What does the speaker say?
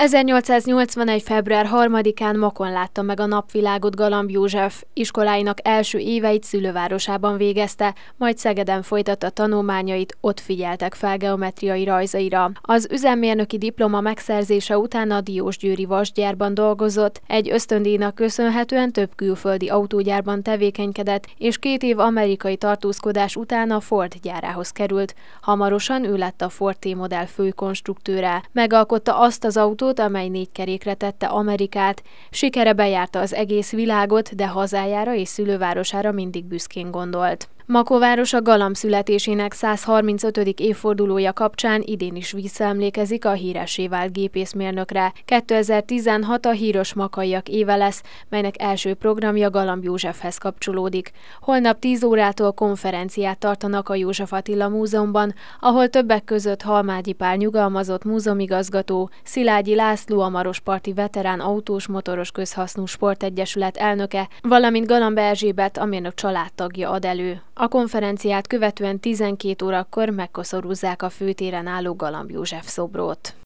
1881. február 3-án Makon látta meg a napvilágot Galamb József, iskoláinak első éveit szülővárosában végezte, majd Szegeden folytatta tanulmányait, ott figyeltek fel geometriai rajzaira. Az üzemmérnöki diploma megszerzése után a Diósgyőri vasgyárban dolgozott, egy ösztöndíjnak köszönhetően több külföldi autógyárban tevékenykedett, és két év amerikai tartózkodás után a Ford gyárához került. Hamarosan ő lett a Ford T-modell főkonstruktőre. Megalkotta azt az autót, autót, amely négy kerékre tette Amerikát. Sikere bejárta az egész világot, de hazájára és szülővárosára mindig büszkén gondolt. Makováros a Galamb születésének 135. évfordulója kapcsán idén is visszaemlékezik a híresé vált gépészmérnökre. 2016 a Híros Makaiak éve lesz, melynek első programja Galamb Józsefhez kapcsolódik. Holnap 10 órától konferenciát tartanak a József Attila Múzeumban, ahol többek között Halmágyi Pál nyugalmazott múzeumigazgató, Szilágyi László a Marosparti Veterán Autós Motoros Közhasznú Sportegyesület elnöke, valamint Galamb Erzsébet, a mérnök családtagja ad elő. A konferenciát követően 12 órakor megkoszorúzzák a főtéren álló Galamb József szobrot.